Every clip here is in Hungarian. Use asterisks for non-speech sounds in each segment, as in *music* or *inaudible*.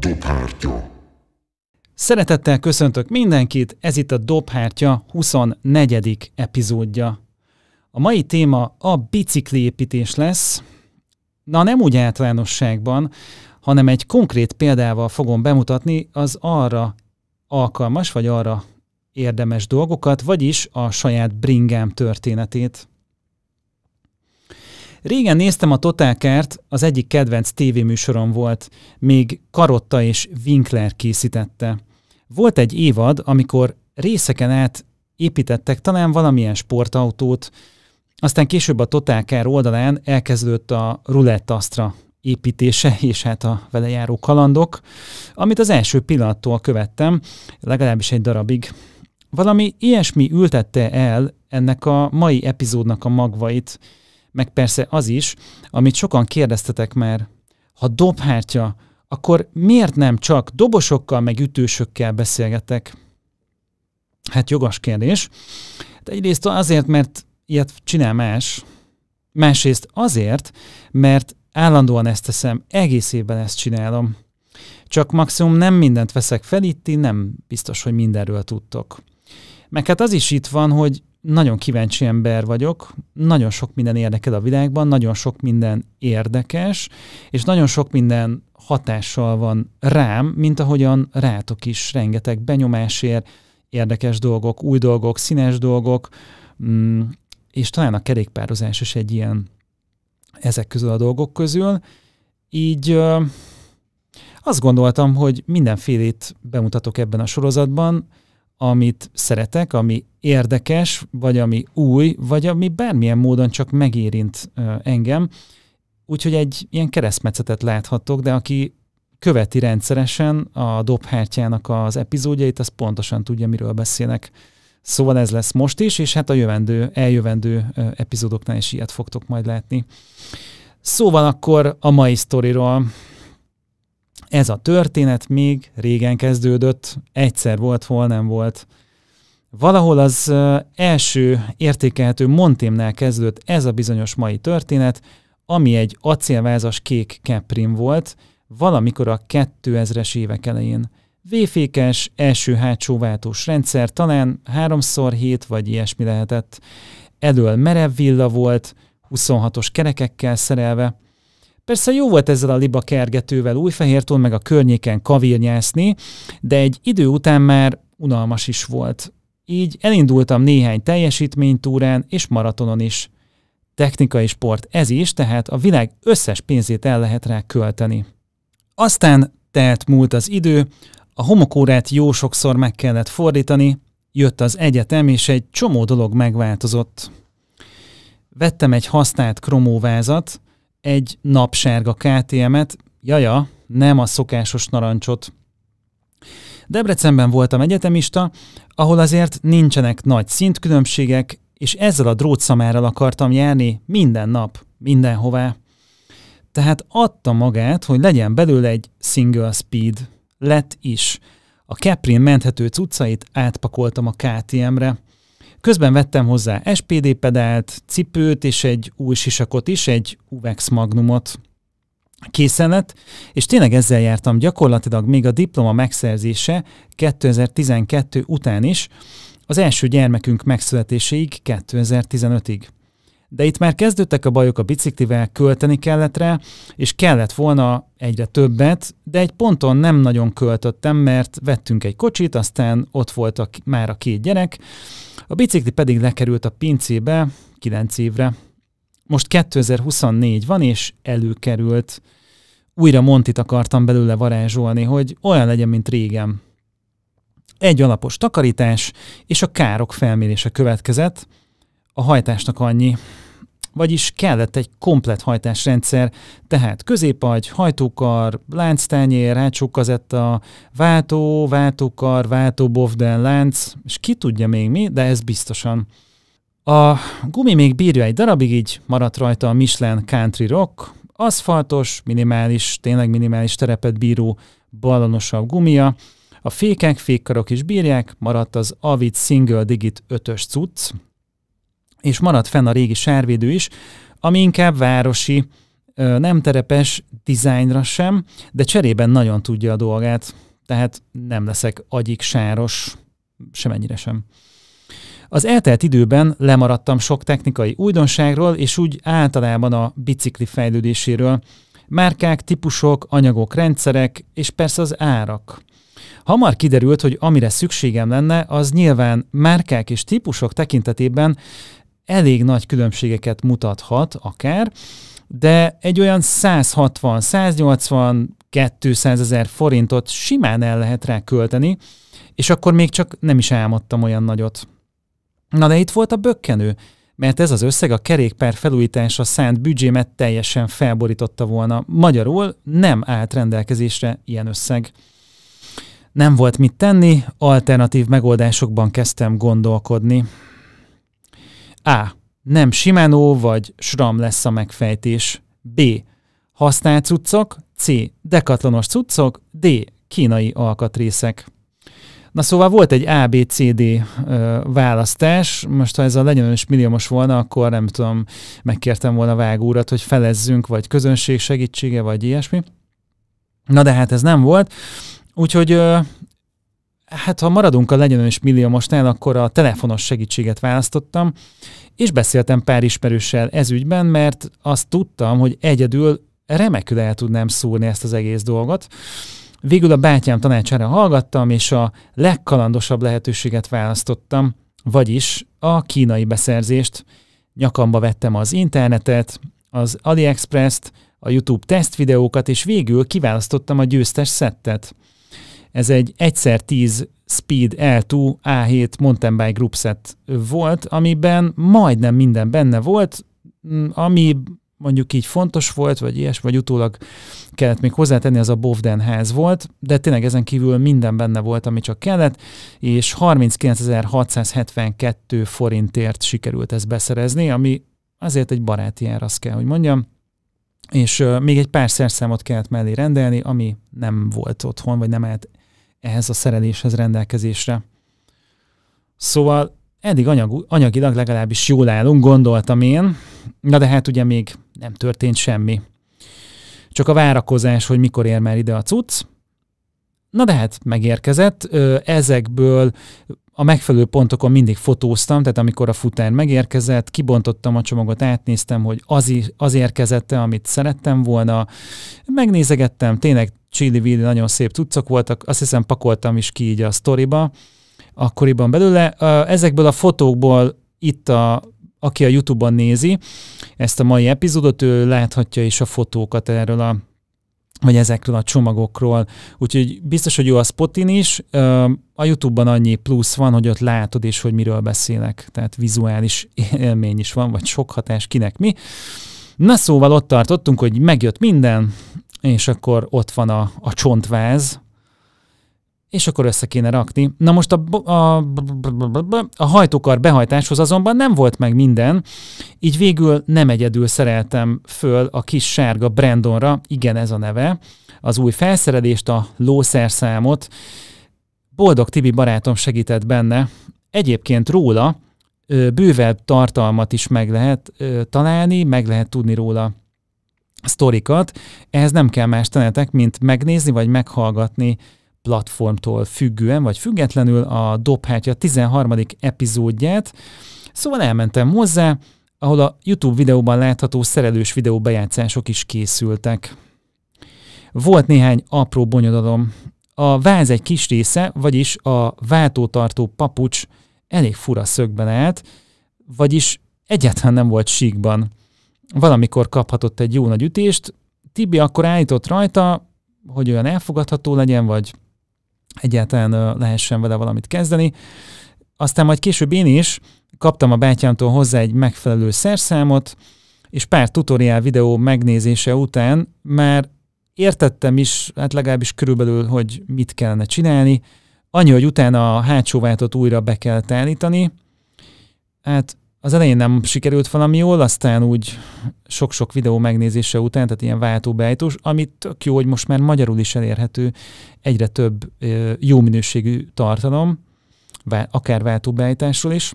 Dobhártya. Szeretettel köszöntök mindenkit, ez itt a Dobhártya 24. epizódja. A mai téma a bicikliépítés lesz, na nem úgy általánosságban, hanem egy konkrét példával fogom bemutatni az arra alkalmas, vagy arra érdemes dolgokat, vagyis a saját bringám történetét. Régen néztem a Total Kert, az egyik kedvenc tévéműsorom volt, még Karotta és Winkler készítette. Volt egy évad, amikor részeken át építettek talán valamilyen sportautót, aztán később a Total Car oldalán elkezdődött a Roulette építése *laughs* és hát a vele járó kalandok, amit az első pillanattól követtem, legalábbis egy darabig. Valami ilyesmi ültette el ennek a mai epizódnak a magvait, meg persze az is, amit sokan kérdeztetek már, ha dobhártya, akkor miért nem csak dobosokkal meg ütősökkel beszélgetek? Hát jogos kérdés. De egyrészt azért, mert ilyet csinál más, másrészt azért, mert állandóan ezt teszem, egész évben ezt csinálom. Csak maximum nem mindent veszek fel itt, nem biztos, hogy mindenről tudtok. Meg hát az is itt van, hogy nagyon kíváncsi ember vagyok, nagyon sok minden érdekel a világban, nagyon sok minden érdekes, és nagyon sok minden hatással van rám, mint ahogyan rátok is rengeteg benyomásért, érdekes dolgok, új dolgok, színes dolgok, mm, és talán a kerékpározás is egy ilyen ezek közül a dolgok közül. Így azt gondoltam, hogy mindenfélét bemutatok ebben a sorozatban, amit szeretek, ami érdekes, vagy ami új, vagy ami bármilyen módon csak megérint engem. Úgyhogy egy ilyen keresztmetszetet láthatok, de aki követi rendszeresen a dobhártyának az epizódjait, az pontosan tudja, miről beszélek. Szóval ez lesz most is, és hát a jövendő, eljövendő epizódoknál is ilyet fogtok majd látni. Szóval akkor a mai sztoriról ez a történet még régen kezdődött, egyszer volt, hol nem volt. Valahol az első értékelhető Montémnál kezdődött ez a bizonyos mai történet, ami egy acélvázas kék keprim volt, valamikor a 2000-es évek elején. Véfékes, első hátsó váltós rendszer, talán 3x7 vagy ilyesmi lehetett. Elől merev villa volt, 26-os kerekekkel szerelve, Persze jó volt ezzel a liba kergetővel újfehértól meg a környéken kavírnyászni, de egy idő után már unalmas is volt. Így elindultam néhány teljesítménytúrán és maratonon is. Technikai sport ez is, tehát a világ összes pénzét el lehet rá költeni. Aztán telt múlt az idő, a homokórát jó sokszor meg kellett fordítani, jött az egyetem, és egy csomó dolog megváltozott. Vettem egy használt kromóvázat, egy napsárga KTM-et, jaja, nem a szokásos narancsot. Debrecenben voltam egyetemista, ahol azért nincsenek nagy szintkülönbségek, és ezzel a drótszamárral akartam járni minden nap, mindenhová. Tehát adta magát, hogy legyen belőle egy single speed. Lett is. A Caprin menthető cuccait átpakoltam a KTM-re. Közben vettem hozzá SPD pedált, cipőt és egy új sisakot is, egy UVEX magnumot. Készen lett, és tényleg ezzel jártam gyakorlatilag még a diploma megszerzése 2012 után is, az első gyermekünk megszületéséig 2015-ig. De itt már kezdődtek a bajok a biciklivel, költeni kellett rá, és kellett volna egyre többet, de egy ponton nem nagyon költöttem, mert vettünk egy kocsit, aztán ott voltak már a két gyerek, a bicikli pedig lekerült a pincébe 9 évre. Most 2024 van, és előkerült. Újra Montit akartam belőle varázsolni, hogy olyan legyen, mint régen. Egy alapos takarítás, és a károk felmérése következett. A hajtásnak annyi, vagyis kellett egy komplet hajtásrendszer, tehát középagy, hajtókar, lánctányér, hátsó váltó, váltókar, váltó, bovden, lánc, és ki tudja még mi, de ez biztosan. A gumi még bírja egy darabig, így maradt rajta a Michelin Country Rock, aszfaltos, minimális, tényleg minimális terepet bíró, ballonosabb gumia, a fékek, fékkarok is bírják, maradt az Avid Single Digit 5-ös cucc, és maradt fenn a régi sárvédő is, ami inkább városi, nem terepes dizájnra sem, de cserében nagyon tudja a dolgát, tehát nem leszek agyik sáros, semennyire sem. Az eltelt időben lemaradtam sok technikai újdonságról, és úgy általában a bicikli fejlődéséről. Márkák, típusok, anyagok, rendszerek, és persze az árak. Hamar kiderült, hogy amire szükségem lenne, az nyilván márkák és típusok tekintetében elég nagy különbségeket mutathat akár, de egy olyan 160, 180, 200 ezer forintot simán el lehet rá költeni, és akkor még csak nem is álmodtam olyan nagyot. Na de itt volt a bökkenő, mert ez az összeg a kerékpár felújításra szánt büdzsémet teljesen felborította volna. Magyarul nem állt rendelkezésre ilyen összeg. Nem volt mit tenni, alternatív megoldásokban kezdtem gondolkodni. A. Nem Shimano vagy SRAM lesz a megfejtés. B. Használt cuccok. C. Dekatlanos cuccok. D. Kínai alkatrészek. Na szóval volt egy ABCD választás, most ha ez a legyen is milliómos volna, akkor nem tudom, megkértem volna vágúrat, hogy felezzünk, vagy közönség segítsége, vagy ilyesmi. Na de hát ez nem volt, úgyhogy ö, Hát ha maradunk a legyen és milliómosnál, akkor a telefonos segítséget választottam, és beszéltem pár ismerőssel ez ügyben, mert azt tudtam, hogy egyedül remekül el tudnám szúrni ezt az egész dolgot. Végül a bátyám tanácsára hallgattam, és a legkalandosabb lehetőséget választottam, vagyis a kínai beszerzést. Nyakamba vettem az internetet, az AliExpress-t, a YouTube tesztvideókat, és végül kiválasztottam a győztes szettet. Ez egy egyszer 10 Speed L2 A7 mountain bike group set volt, amiben majdnem minden benne volt, mm, ami mondjuk így fontos volt, vagy ilyes, vagy utólag kellett még hozzátenni, az a Bovden ház volt, de tényleg ezen kívül minden benne volt, ami csak kellett, és 39.672 forintért sikerült ezt beszerezni, ami azért egy baráti ár, azt kell, hogy mondjam, és uh, még egy pár szerszámot kellett mellé rendelni, ami nem volt otthon, vagy nem állt ehhez a szereléshez rendelkezésre. Szóval eddig anyag, anyagilag legalábbis jól állunk, gondoltam én, na de hát ugye még nem történt semmi. Csak a várakozás, hogy mikor ér már ide a cucc. Na de hát megérkezett, ezekből a megfelelő pontokon mindig fotóztam, tehát amikor a futár megérkezett, kibontottam a csomagot, átnéztem, hogy az, az érkezette, amit szerettem volna, megnézegettem, tényleg csili-vili, nagyon szép cuccok voltak, azt hiszem pakoltam is ki így a sztoriba, akkoriban belőle. Ezekből a fotókból itt a aki a YouTube-on nézi ezt a mai epizódot, ő láthatja is a fotókat erről a vagy ezekről a csomagokról. Úgyhogy biztos, hogy jó a Spotin is. A YouTube-ban annyi plusz van, hogy ott látod és hogy miről beszélek. Tehát vizuális élmény is van, vagy sok hatás, kinek mi. Na szóval ott tartottunk, hogy megjött minden, és akkor ott van a, a csontváz, és akkor össze kéne rakni. Na most a, a, a hajtókar behajtáshoz azonban nem volt meg minden, így végül nem egyedül szereltem föl a kis sárga Brandonra, igen ez a neve, az új felszerelést, a lószerszámot. Boldog Tibi barátom segített benne. Egyébként róla bővebb tartalmat is meg lehet találni, meg lehet tudni róla sztorikat, ehhez nem kell más tennetek, mint megnézni vagy meghallgatni platformtól függően vagy függetlenül a Dobhártya 13. epizódját. Szóval elmentem hozzá, ahol a YouTube videóban látható szerelős videó bejátszások is készültek. Volt néhány apró bonyodalom. A váz egy kis része, vagyis a váltótartó papucs elég fura szögben állt, vagyis egyáltalán nem volt síkban valamikor kaphatott egy jó nagy ütést, Tibi akkor állított rajta, hogy olyan elfogadható legyen, vagy egyáltalán lehessen vele valamit kezdeni. Aztán majd később én is kaptam a bátyámtól hozzá egy megfelelő szerszámot, és pár tutoriál videó megnézése után már értettem is, hát legalábbis körülbelül, hogy mit kellene csinálni. Annyi, hogy utána a hátsó váltot újra be kell állítani. Hát az elején nem sikerült valami jól, aztán úgy sok-sok videó megnézése után, tehát ilyen bejtós, amit tök jó, hogy most már magyarul is elérhető egyre több jó minőségű tartalom, akár bejtásról is.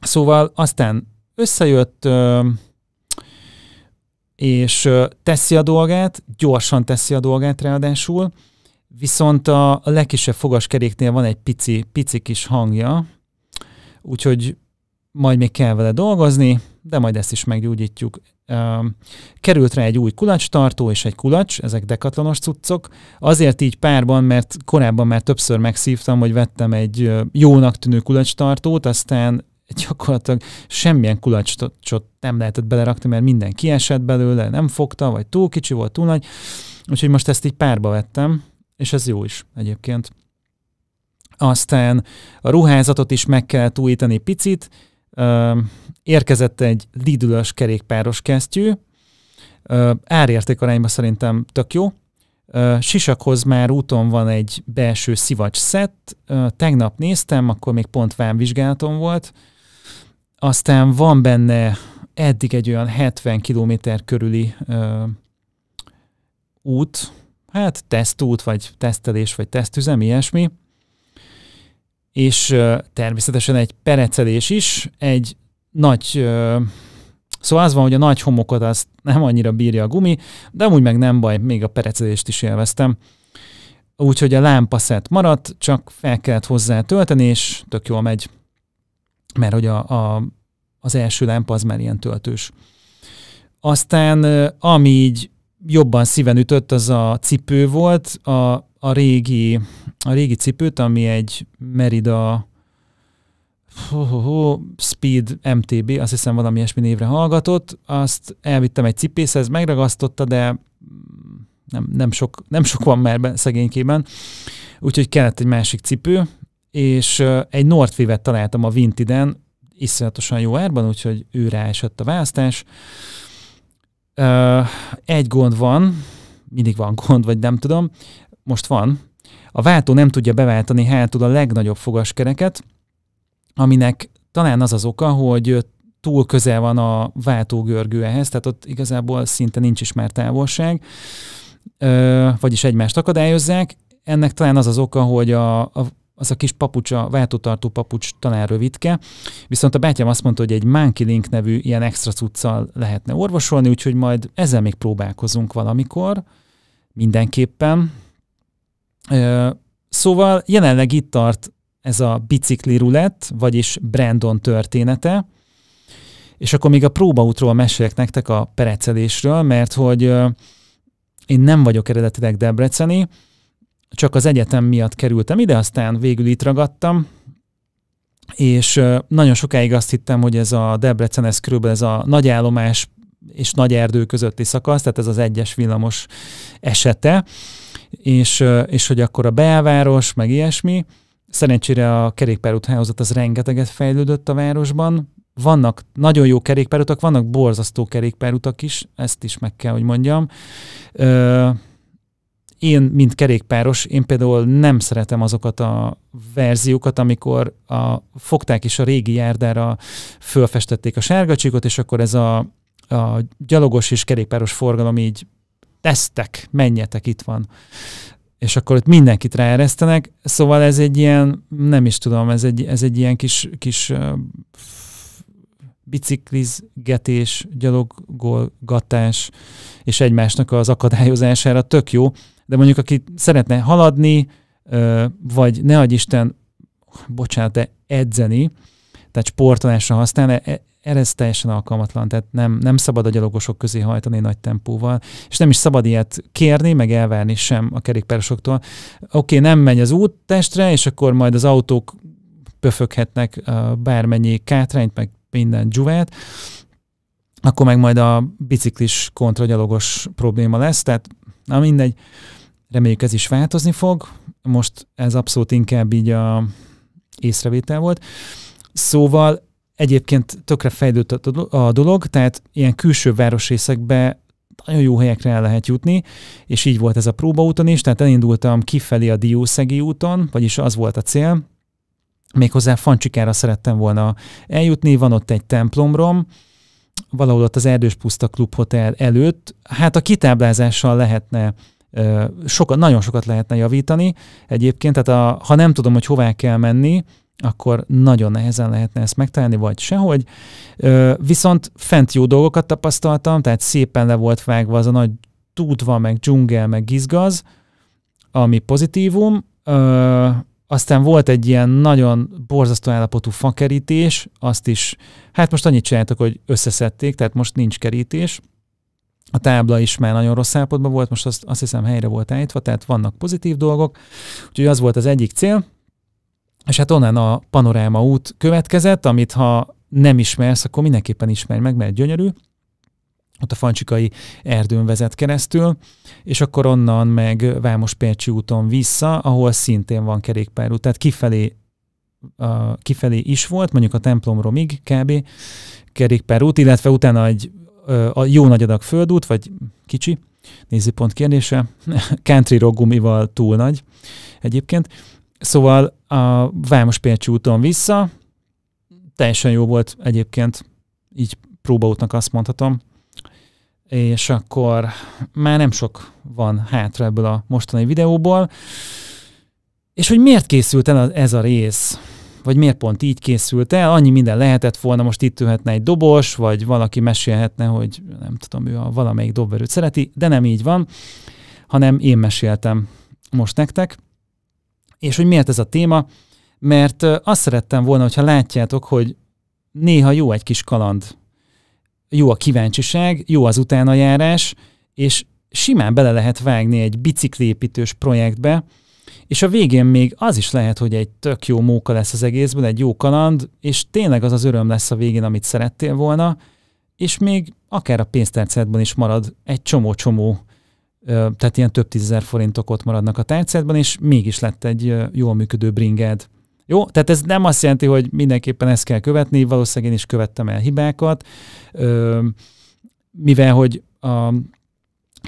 Szóval aztán összejött, és teszi a dolgát, gyorsan teszi a dolgát ráadásul, viszont a legkisebb fogaskeréknél van egy pici, pici kis hangja, úgyhogy majd még kell vele dolgozni, de majd ezt is meggyógyítjuk. Került rá egy új kulacstartó és egy kulacs, ezek dekatlanos cuccok. Azért így párban, mert korábban már többször megszívtam, hogy vettem egy jónak tűnő kulacstartót, aztán gyakorlatilag semmilyen kulacsot nem lehetett belerakni, mert minden kiesett belőle, nem fogta, vagy túl kicsi volt, túl nagy. Úgyhogy most ezt így párba vettem, és ez jó is egyébként. Aztán a ruházatot is meg kellett újítani picit, érkezett egy lidülös kerékpáros kesztyű, árértékarányban szerintem tök jó. Sisakhoz már úton van egy belső szivacs szett, tegnap néztem, akkor még pont vámvizsgálatom volt, aztán van benne eddig egy olyan 70 km körüli ö, út, hát tesztút, vagy tesztelés, vagy tesztüzem, ilyesmi és természetesen egy perecelés is, egy nagy Szóval az van, hogy a nagy homokot azt nem annyira bírja a gumi, de amúgy meg nem baj, még a perecelést is élveztem. Úgyhogy a lámpa maradt, csak fel kellett hozzá tölteni, és tök jól megy, mert hogy a, a, az első lámpa az már ilyen töltős. Aztán ami így jobban szíven ütött, az a cipő volt, a a régi, a régi cipőt, ami egy Merida ho, ho, ho, Speed MTB, azt hiszem valami ilyesmi névre hallgatott, azt elvittem egy cipészhez, megragasztotta, de nem, nem, sok, nem sok van már szegénykében, úgyhogy kellett egy másik cipő, és egy Nordfivet találtam a Vintiden, iszonyatosan jó árban, úgyhogy ő ráesett a választás. Egy gond van, mindig van gond, vagy nem tudom, most van, a váltó nem tudja beváltani hátul a legnagyobb fogaskereket, aminek talán az az oka, hogy túl közel van a váltógörgő ehhez, tehát ott igazából szinte nincs is már távolság, vagyis egymást akadályozzák. Ennek talán az az oka, hogy a, a az a kis papucs, a váltótartó papucs talán rövidke, viszont a bátyám azt mondta, hogy egy Monkey Link nevű ilyen extra cuccal lehetne orvosolni, úgyhogy majd ezzel még próbálkozunk valamikor, mindenképpen. Szóval jelenleg itt tart ez a bicikli rulett, vagyis Brandon története, és akkor még a próbaútról mesélek nektek a perecelésről, mert hogy én nem vagyok eredetileg debreceni, csak az egyetem miatt kerültem ide, aztán végül itt ragadtam, és nagyon sokáig azt hittem, hogy ez a Debrecen, ez körülbelül ez a nagy állomás és nagy erdő közötti szakasz, tehát ez az egyes villamos esete, és, és hogy akkor a belváros, meg ilyesmi. Szerencsére a kerékpárúthálózat az rengeteget fejlődött a városban. Vannak nagyon jó kerékpárutak, vannak borzasztó kerékpárutak is, ezt is meg kell, hogy mondjam. Ö, én, mint kerékpáros, én például nem szeretem azokat a verziókat, amikor a, fogták is a régi járdára, fölfestették a sárgacsíkot, és akkor ez a, a gyalogos és kerékpáros forgalom így tesztek, menjetek, itt van. És akkor ott mindenkit ráeresztenek, szóval ez egy ilyen, nem is tudom, ez egy, ez egy ilyen kis, kis biciklizgetés, gyalogolgatás, és egymásnak az akadályozására tök jó, de mondjuk aki szeretne haladni, vagy ne adj Isten, bocsánat, de edzeni, tehát sportolásra használni. E, erre ez teljesen alkalmatlan, tehát nem, nem szabad a gyalogosok közé hajtani nagy tempóval, és nem is szabad ilyet kérni, meg elvárni sem a kerékpárosoktól. Oké, okay, nem megy az út testre, és akkor majd az autók pöföghetnek uh, bármennyi kátrányt, meg minden dzsuvát, akkor meg majd a biciklis kontra gyalogos probléma lesz, tehát na mindegy, reméljük ez is változni fog, most ez abszolút inkább így a észrevétel volt. Szóval Egyébként tökre fejlődött a dolog, tehát ilyen külső városrészekbe nagyon jó helyekre el lehet jutni, és így volt ez a próbaúton is, tehát elindultam kifelé a Diószegi úton, vagyis az volt a cél, méghozzá Fancsikára szerettem volna eljutni, van ott egy templomrom, valahol ott az Erdős Puszta Klub Hotel előtt, hát a kitáblázással lehetne sokat, nagyon sokat lehetne javítani egyébként, tehát a, ha nem tudom, hogy hová kell menni, akkor nagyon nehezen lehetne ezt megtalálni, vagy sehogy. Ö, viszont fent jó dolgokat tapasztaltam, tehát szépen le volt vágva az a nagy tútva, meg dzsungel, meg gizgaz, ami pozitívum. Ö, aztán volt egy ilyen nagyon borzasztó állapotú fakerítés, azt is, hát most annyit csináltak, hogy összeszedték, tehát most nincs kerítés. A tábla is már nagyon rossz állapotban volt, most azt, azt hiszem helyre volt állítva, tehát vannak pozitív dolgok. Úgyhogy az volt az egyik cél, és hát onnan a panoráma út következett, amit ha nem ismersz, akkor mindenképpen ismerj meg, mert gyönyörű. Ott a Fancsikai erdőn vezet keresztül, és akkor onnan meg Vámospércsi úton vissza, ahol szintén van kerékpárút. Tehát kifelé, uh, kifelé is volt, mondjuk a templomromig kb. kerékpárút, illetve utána egy uh, a jó nagy adag földút, vagy kicsi, nézőpont kérdése, *laughs* country rogumival túl nagy egyébként, Szóval a Vámos Pécsi úton vissza, teljesen jó volt egyébként, így próbaútnak azt mondhatom, és akkor már nem sok van hátra ebből a mostani videóból. És hogy miért készült el ez a rész? Vagy miért pont így készült el? Annyi minden lehetett volna, most itt ülhetne egy dobos, vagy valaki mesélhetne, hogy nem tudom, ő a valamelyik dobverőt szereti, de nem így van, hanem én meséltem most nektek. És hogy miért ez a téma? Mert azt szerettem volna, hogyha látjátok, hogy néha jó egy kis kaland. Jó a kíváncsiság, jó az utánajárás, és simán bele lehet vágni egy biciklépítős projektbe, és a végén még az is lehet, hogy egy tök jó móka lesz az egészből, egy jó kaland, és tényleg az az öröm lesz a végén, amit szerettél volna, és még akár a pénztárcádban is marad egy csomó-csomó tehát ilyen több tízezer forintok ott maradnak a tárcádban, és mégis lett egy jól működő bringed. Jó, tehát ez nem azt jelenti, hogy mindenképpen ezt kell követni, valószínűleg én is követtem el hibákat, mivel hogy a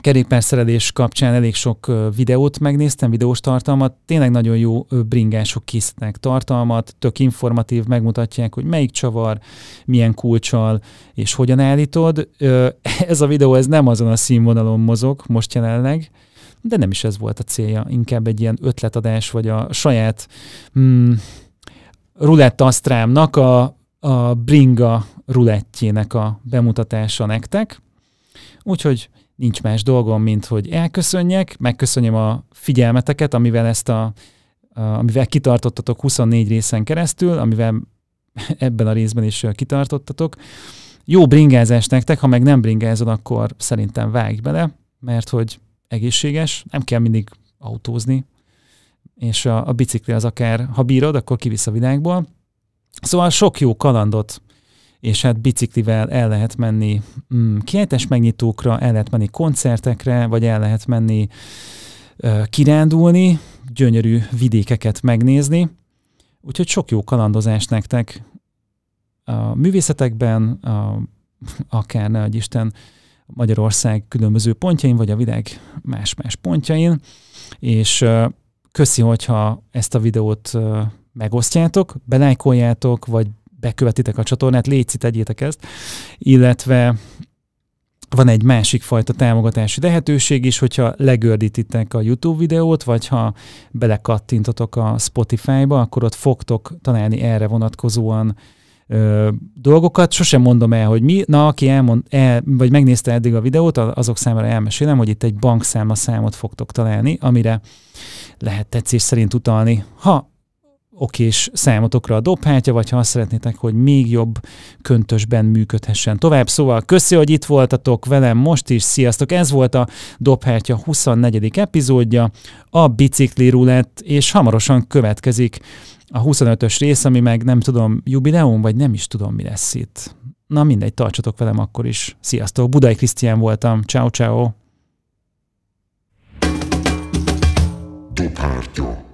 kerékpárszerelés kapcsán elég sok videót megnéztem, videós tartalmat, tényleg nagyon jó bringások készítenek tartalmat, tök informatív, megmutatják, hogy melyik csavar, milyen kulcsal, és hogyan állítod. *laughs* Ez a videó ez nem azon a színvonalon mozog most jelenleg, de nem is ez volt a célja, inkább egy ilyen ötletadás, vagy a saját mm, rulettasztrámnak a, a bringa rulettjének a bemutatása nektek. Úgyhogy nincs más dolgom, mint hogy elköszönjek, megköszönjem a figyelmeteket, amivel ezt a, a amivel kitartottatok 24 részen keresztül, amivel *laughs* ebben a részben is kitartottatok. Jó bringázás nektek, ha meg nem bringázod, akkor szerintem vágj bele, mert hogy egészséges, nem kell mindig autózni, és a, a bicikli az akár, ha bírod, akkor kivisz a világból. Szóval sok jó kalandot és hát biciklivel el lehet menni mm, kiejtes megnyitókra, el lehet menni koncertekre, vagy el lehet menni ö, kirándulni, gyönyörű vidékeket megnézni. Úgyhogy sok jó kalandozás nektek a művészetekben, a, akár ne Isten Magyarország különböző pontjain, vagy a világ más-más pontjain, és ö, köszi, hogyha ezt a videót ö, megosztjátok, belájkoljátok, vagy bekövetitek a csatornát, légy tegyétek ezt, illetve van egy másik fajta támogatási lehetőség is, hogyha legördítitek a YouTube videót, vagy ha belekattintotok a Spotify-ba, akkor ott fogtok találni erre vonatkozóan ö, dolgokat. Sosem mondom el, hogy mi. Na, aki elmond, el, vagy megnézte eddig a videót, azok számára elmesélem, hogy itt egy bankszámla számot fogtok találni, amire lehet tetszés szerint utalni. Ha okés számotokra a dobhátya, vagy ha azt szeretnétek, hogy még jobb köntösben működhessen tovább. Szóval köszi, hogy itt voltatok velem most is, sziasztok! Ez volt a dobhátya 24. epizódja, a bicikli rulett, és hamarosan következik a 25-ös rész, ami meg nem tudom, jubileum, vagy nem is tudom, mi lesz itt. Na mindegy, tartsatok velem akkor is. Sziasztok, Budai Krisztián voltam. Ciao, ciao. Dobhártya.